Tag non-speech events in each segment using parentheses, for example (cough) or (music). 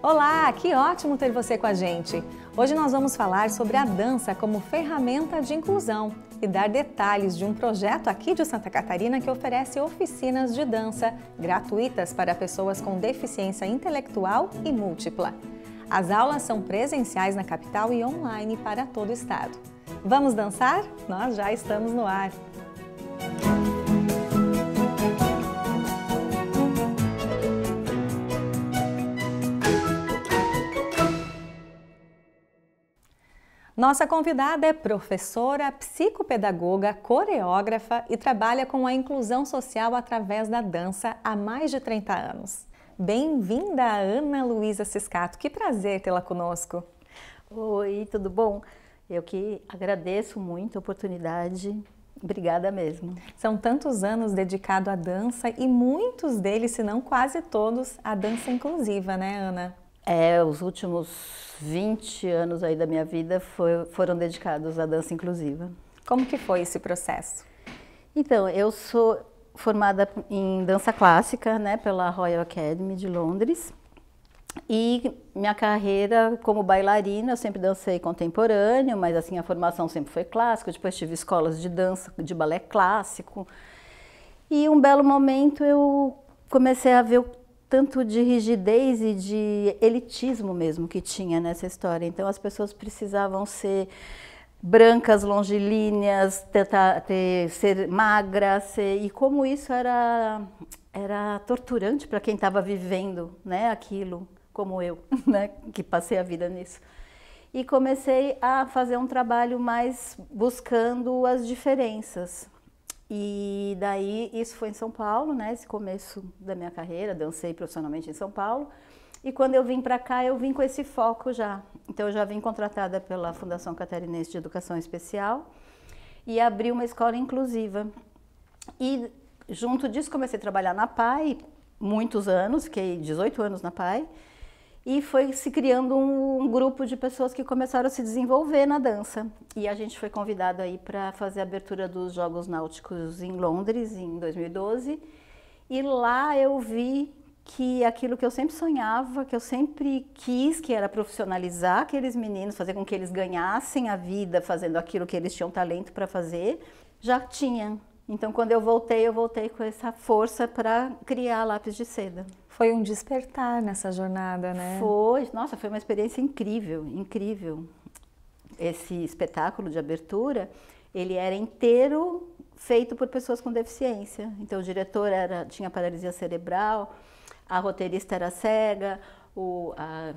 Olá, que ótimo ter você com a gente! Hoje nós vamos falar sobre a dança como ferramenta de inclusão e dar detalhes de um projeto aqui de Santa Catarina que oferece oficinas de dança gratuitas para pessoas com deficiência intelectual e múltipla. As aulas são presenciais na capital e online para todo o estado. Vamos dançar? Nós já estamos no ar! Nossa convidada é professora, psicopedagoga, coreógrafa e trabalha com a inclusão social através da dança há mais de 30 anos. Bem-vinda, Ana Luísa Ciscato. Que prazer tê-la conosco. Oi, tudo bom? Eu que agradeço muito a oportunidade. Obrigada mesmo. São tantos anos dedicado à dança e muitos deles, se não quase todos, à dança inclusiva, né, Ana? É, os últimos 20 anos aí da minha vida foi, foram dedicados à dança inclusiva. Como que foi esse processo? Então, eu sou formada em dança clássica, né, pela Royal Academy de Londres. E minha carreira como bailarina, eu sempre dancei contemporâneo, mas assim a formação sempre foi clássica, depois tive escolas de dança, de balé clássico. E um belo momento eu comecei a ver o tanto de rigidez e de elitismo mesmo que tinha nessa história. Então as pessoas precisavam ser brancas, longilíneas, tentar ter, ser magras ser, e como isso era era torturante para quem estava vivendo, né, aquilo, como eu, (laughs) né, que passei a vida nisso. E comecei a fazer um trabalho mais buscando as diferenças, e daí isso foi em São Paulo, né? Esse começo da minha carreira, dancei profissionalmente em São Paulo. E quando eu vim para cá, eu vim com esse foco já. Então eu já vim contratada pela Fundação Catarinense de Educação Especial e abri uma escola inclusiva. E junto disso comecei a trabalhar na PAI muitos anos, fiquei 18 anos na PAI e foi se criando um, um, grupo de pessoas que começaram a se desenvolver na dança. E a gente foi convidado aí para fazer a abertura dos Jogos Náuticos em Londres em 2012. E lá eu vi que aquilo que eu sempre sonhava, que eu sempre quis, que era profissionalizar aqueles meninos, fazer com que eles ganhassem a vida fazendo aquilo que eles tinham talento para fazer, já tinha. Então quando eu voltei, eu voltei com essa força para criar lápis de seda. Foi um despertar nessa jornada, né? Foi, nossa, foi uma experiência incrível, incrível. Esse espetáculo de abertura, ele era inteiro feito por pessoas com deficiência. Então o diretor era, tinha paralisia cerebral, a roteirista era cega, o, a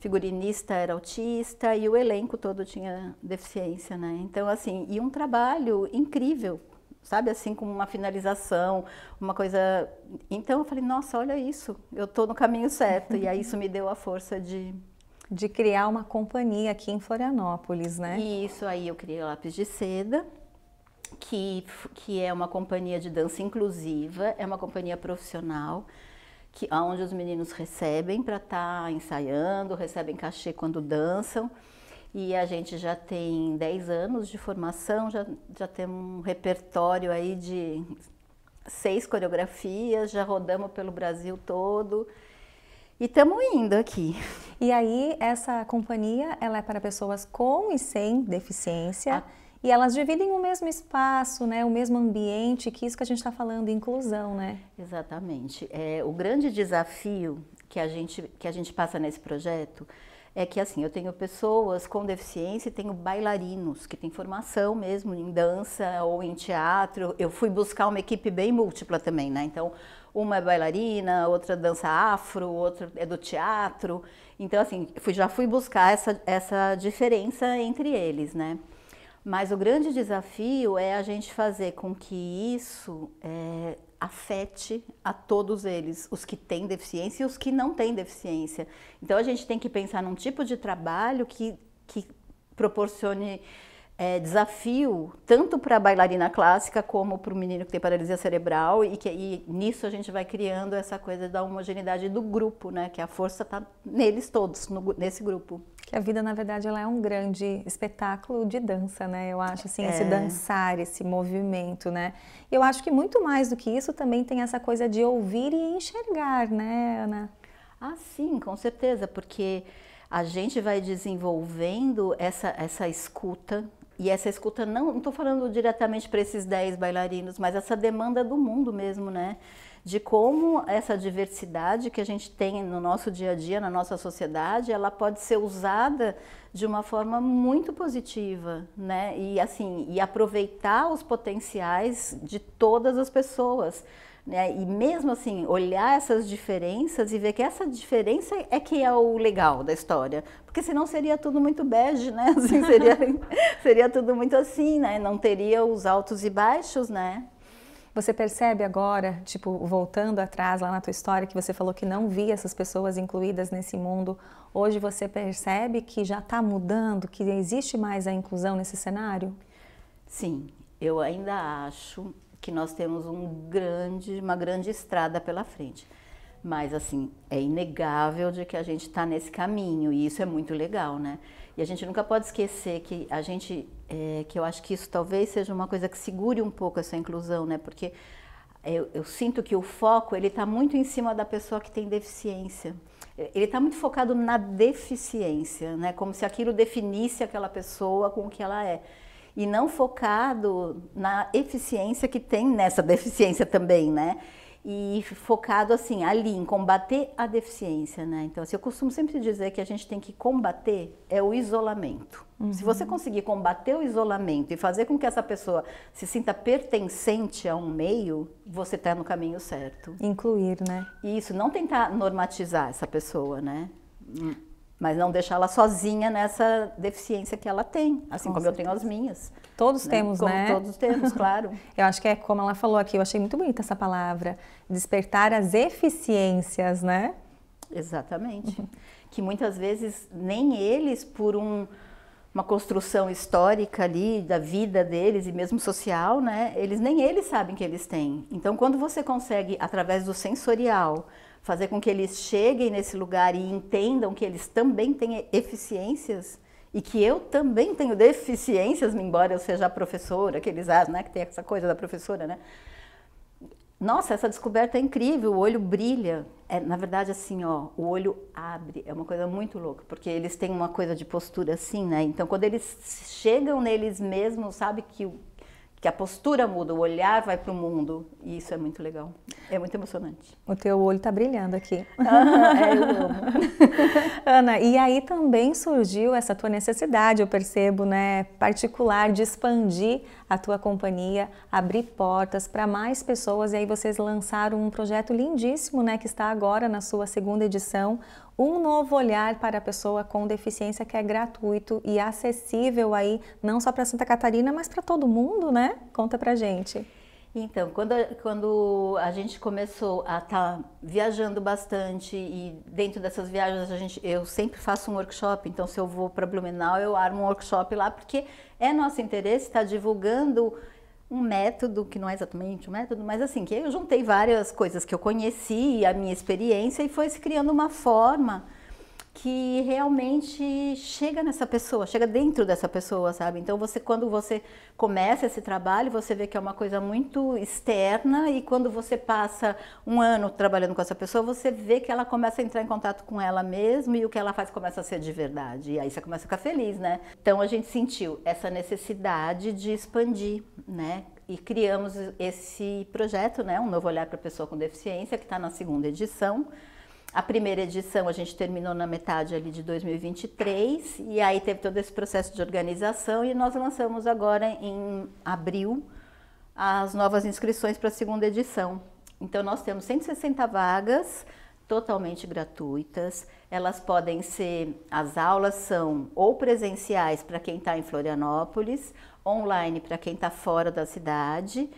figurinista era autista e o elenco todo tinha deficiência, né? Então assim, e um trabalho incrível sabe assim, com uma finalização, uma coisa. Então eu falei, nossa, olha isso, eu estou no caminho certo. e aí isso me deu a força de. De criar uma companhia aqui em Florianópolis, né? E isso aí eu criei o Lápis de Seda, que, que é uma companhia de dança inclusiva, é uma companhia profissional, que onde os meninos recebem para estar tá ensaiando, recebem cachê quando dançam. E a gente já tem 10 anos de formação, já, já temos um repertório aí de seis coreografias, já rodamos pelo Brasil todo. E estamos indo aqui. E aí, essa companhia, ela é para pessoas com e sem deficiência. Ah. E elas dividem o mesmo espaço, né? o mesmo ambiente, que isso que a gente está falando, inclusão, né? Exatamente. É, o grande desafio que a, gente, que a gente passa nesse projeto é que assim, eu tenho pessoas com deficiência e tenho bailarinos que têm formação mesmo em dança ou em teatro. Eu fui buscar uma equipe bem múltipla também, né? Então, uma é bailarina, outra dança afro, outra é do teatro. Então, assim, fui, já fui buscar essa, essa diferença entre eles, né? Mas o grande desafio é a gente fazer com que isso é, afete a todos eles, os que têm deficiência e os que não têm deficiência. Então a gente tem que pensar num tipo de trabalho que, que proporcione é, desafio tanto para a bailarina clássica como para o menino que tem paralisia cerebral e, que, e nisso a gente vai criando essa coisa da homogeneidade do grupo, né? Que a força está neles todos, no, nesse grupo. Que a vida, na verdade, ela é um grande espetáculo de dança, né? Eu acho, assim, é. esse dançar, esse movimento, né? Eu acho que muito mais do que isso também tem essa coisa de ouvir e enxergar, né, Ana? Ah, sim, com certeza, porque a gente vai desenvolvendo essa, essa escuta, e essa escuta não estou falando diretamente para esses 10 bailarinos, mas essa demanda do mundo mesmo, né? de como essa diversidade que a gente tem no nosso dia a dia, na nossa sociedade, ela pode ser usada de uma forma muito positiva, né? E assim, e aproveitar os potenciais de todas as pessoas. Né? E mesmo assim, olhar essas diferenças e ver que essa diferença é que é o legal da história. Porque senão seria tudo muito bege, né? (laughs) Assim, seria, (laughs) seria tudo muito assim, né? Não teria os altos e baixos, né? Você percebe agora, tipo, voltando atrás lá na tua história, que você falou que não via essas pessoas incluídas nesse mundo. Hoje você percebe que já está mudando, que existe mais a inclusão nesse cenário? Sim, eu ainda acho que nós temos um grande, uma grande estrada pela frente. Mas, assim, é inegável de que a gente está nesse caminho e isso é muito legal, né? E a gente nunca pode esquecer que a gente, é, que eu acho que isso talvez seja uma coisa que segure um pouco essa inclusão, né? Porque eu, eu sinto que o foco, ele está muito em cima da pessoa que tem deficiência. Ele está muito focado na deficiência, né? Como se aquilo definisse aquela pessoa com o que ela é e não focado na eficiência que tem nessa deficiência também, né? e focado assim ali em combater a deficiência, né? Então, assim, eu costumo sempre dizer que a gente tem que combater é o isolamento. Uhum. Se você conseguir combater o isolamento e fazer com que essa pessoa se sinta pertencente a um meio, você está no caminho certo. Incluir, né? Isso, não tentar normatizar essa pessoa, né? mas não deixá-la sozinha nessa deficiência que ela tem, assim com como certeza. eu tenho as minhas. Todos né? temos, como né? Todos temos, (laughs) claro. eu acho que é como ela falou aqui, eu achei muito bonita essa palavra, despertar as eficiências, né? Exatamente. Uhum. Que muitas vezes nem eles, por um, uma construção histórica ali da vida deles e mesmo social, né? Eles nem eles sabem que eles têm. Então, quando você consegue através do sensorial fazer com que eles cheguem nesse lugar e entendam que eles também têm eficiências e que eu também tenho deficiências, embora eu seja professora, que eles acham, né, que tem essa coisa da professora, né? Nossa, essa descoberta é incrível, o olho brilha. É, na verdade, assim, ó, o olho abre. É uma coisa muito louca, porque eles têm uma coisa de postura assim, né? Então, quando eles chegam neles mesmos, sabe que que a postura muda, o olhar vai para o mundo e isso é muito legal, é muito emocionante. O teu olho está brilhando aqui. (laughs) Ah, é, eu (laughs) Ana, e aí também surgiu essa tua necessidade, eu percebo, né, particular de expandir a tua companhia, abrir portas para mais pessoas e aí vocês lançaram um projeto lindíssimo, né, que está agora na sua segunda edição, um novo olhar para a pessoa com deficiência que é gratuito e acessível aí não só para Santa Catarina, mas para todo mundo, né? Conta pra gente. Então, quando, quando a gente começou a estar tá viajando bastante e dentro dessas viagens a gente, eu sempre faço um workshop, então se eu vou para Blumenau eu armo um workshop lá porque é nosso interesse estar tá divulgando um método que não é exatamente um método, mas assim, que eu juntei várias coisas que eu conheci, a minha experiência e foi se criando uma forma que realmente chega nessa pessoa, chega dentro dessa pessoa, sabe? Então você quando você começa esse trabalho, você vê que é uma coisa muito externa e quando você passa um ano trabalhando com essa pessoa, você vê que ela começa a entrar em contato com ela mesma e o que ela faz começa a ser de verdade. E aí você começa a ficar feliz, né? Então a gente sentiu essa necessidade de expandir, né? e criamos esse projeto, né, um novo olhar para a pessoa com deficiência, que está na segunda edição. A primeira edição a gente terminou na metade ali de 2023 e aí teve todo esse processo de organização e nós lançamos agora em abril as novas inscrições para a segunda edição. Então nós temos 160 vagas totalmente gratuitas. Elas podem ser, as aulas são ou presenciais para quem está em Florianópolis, online para quem está fora da cidade.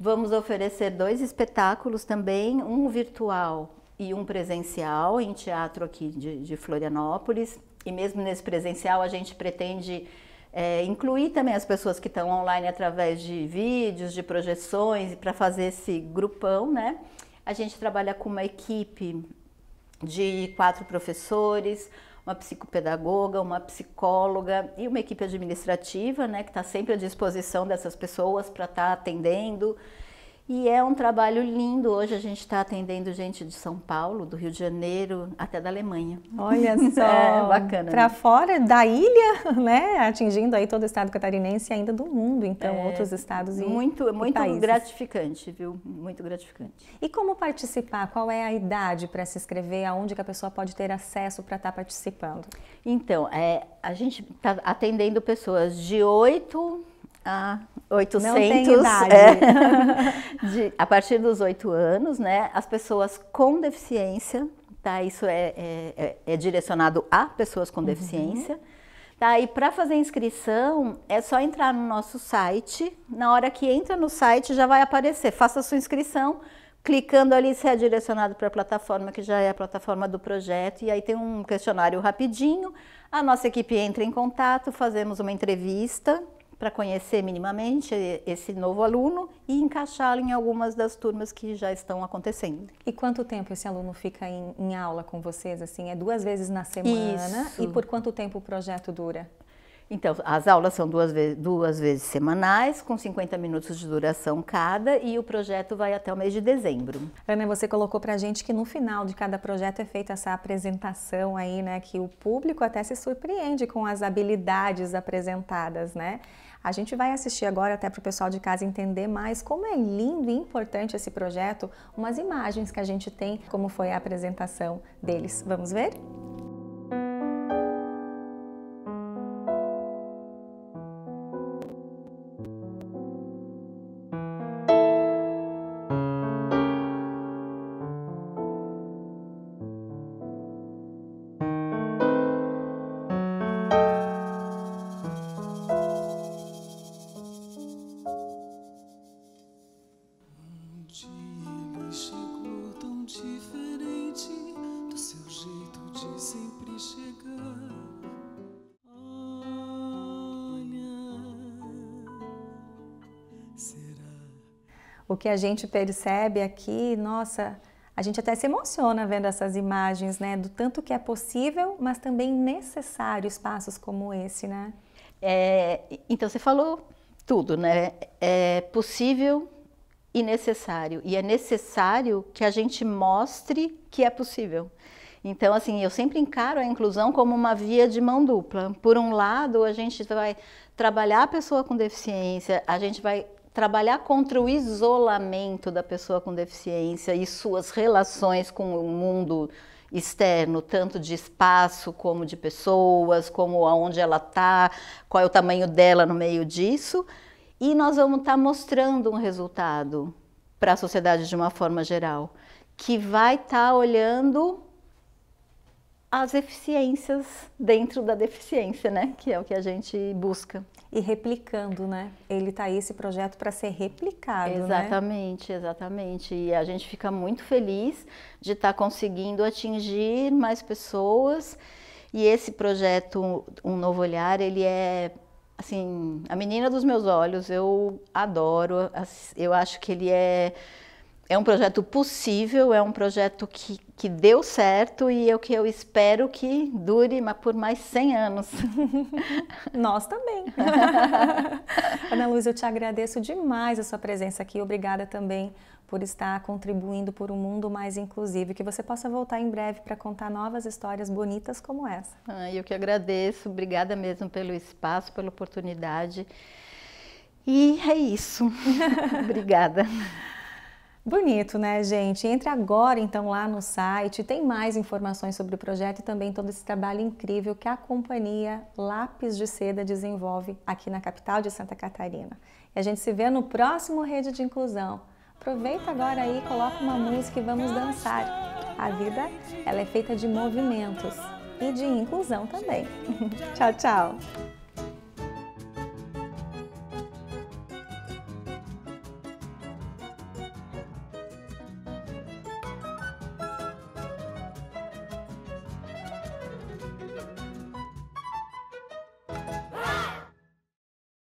Vamos oferecer dois espetáculos também, um virtual e um presencial em teatro aqui de, de Florianópolis. E mesmo nesse presencial, a gente pretende é, incluir também as pessoas que estão online através de vídeos, de projeções, para fazer esse grupão, né? A gente trabalha com uma equipe de quatro professores, uma psicopedagoga, uma psicóloga e uma equipe administrativa, né, que está sempre à disposição dessas pessoas para estar tá atendendo e é um trabalho lindo. Hoje a gente está atendendo gente de São Paulo, do Rio de Janeiro, até da Alemanha. Olha (laughs) é só, é, bacana. Para né? fora da ilha, (laughs) né? Atingindo aí todo o estado catarinense e ainda do mundo, então é, outros estados e muito, muito gratificante, viu? Muito gratificante. E como participar? Qual é a idade para se inscrever? Aonde que a pessoa pode ter acesso para estar tá participando? Então, é, a gente está atendendo pessoas de 8 a ah, 800, Não tem idade. É, (laughs) de, a partir dos 8 anos, né, as pessoas com deficiência, tá, isso é, é, é, é direcionado a pessoas com uhum. deficiência, Tá, e para fazer inscrição, é só entrar no nosso site. Na hora que entra no site, já vai aparecer. Faça a sua inscrição. Clicando ali, você é direcionado para a plataforma, que já é a plataforma do projeto. E aí tem um questionário rapidinho. A nossa equipe entra em contato, fazemos uma entrevista para conhecer minimamente esse novo aluno e encaixá-lo em algumas das turmas que já estão acontecendo. E quanto tempo esse aluno fica em, em aula com vocês? Assim, é duas vezes na semana? Isso. E por quanto tempo o projeto dura? Então, as aulas são duas, ve duas vezes semanais, com 50 minutos de duração cada, e o projeto vai até o mês de dezembro. Ana, você colocou pra gente que no final de cada projeto é feita essa apresentação aí, né? Que o público até se surpreende com as habilidades apresentadas, né? A gente vai assistir agora, até para o pessoal de casa entender mais como é lindo e importante esse projeto, umas imagens que a gente tem, como foi a apresentação deles. Vamos ver? o que a gente percebe aqui, nossa, a gente até se emociona vendo essas imagens, né? Do tanto que é possível, mas também necessário espaços como esse, né? É, então, você falou tudo, né? É possível e necessário. E é necessário que a gente mostre que é possível. Então, assim, eu sempre encaro a inclusão como uma via de mão dupla. Por um lado, a gente vai trabalhar a pessoa com deficiência, a gente vai trabalhar contra o isolamento da pessoa com deficiência e suas relações com o mundo externo, tanto de espaço como de pessoas, como aonde ela está, qual é o tamanho dela no meio disso. E nós vamos estar tá mostrando um resultado para a sociedade de uma forma geral, que vai estar tá olhando as eficiências dentro da deficiência, né? Que é o que a gente busca e replicando, né? Ele está aí esse projeto para ser replicado, né? Exatamente, né? exatamente. E a gente fica muito feliz de estar tá conseguindo atingir mais pessoas. E esse projeto, Um Novo Olhar, ele é assim, a menina dos meus olhos. Eu adoro. Eu acho que ele é é um projeto possível, é um projeto que, que deu certo e é o que eu espero que dure por mais 100 anos. (laughs) Nós também. (laughs) Ana Luz, eu te agradeço demais a sua presença aqui. Obrigada também por estar contribuindo por um mundo mais inclusivo que você possa voltar em breve para contar novas histórias bonitas como essa. Ah, eu que agradeço. Obrigada mesmo pelo espaço, pela oportunidade. E é isso. (laughs) Obrigada. Bonito, né, gente? Entre agora então lá no site, tem mais informações sobre o projeto e também todo esse trabalho incrível que a companhia Lápis de Seda desenvolve aqui na capital de Santa Catarina. E a gente se vê no próximo Rede de Inclusão. Aproveita agora aí, coloca uma música e vamos dançar. A vida, ela é feita de movimentos e de inclusão também. (laughs) tchau, tchau.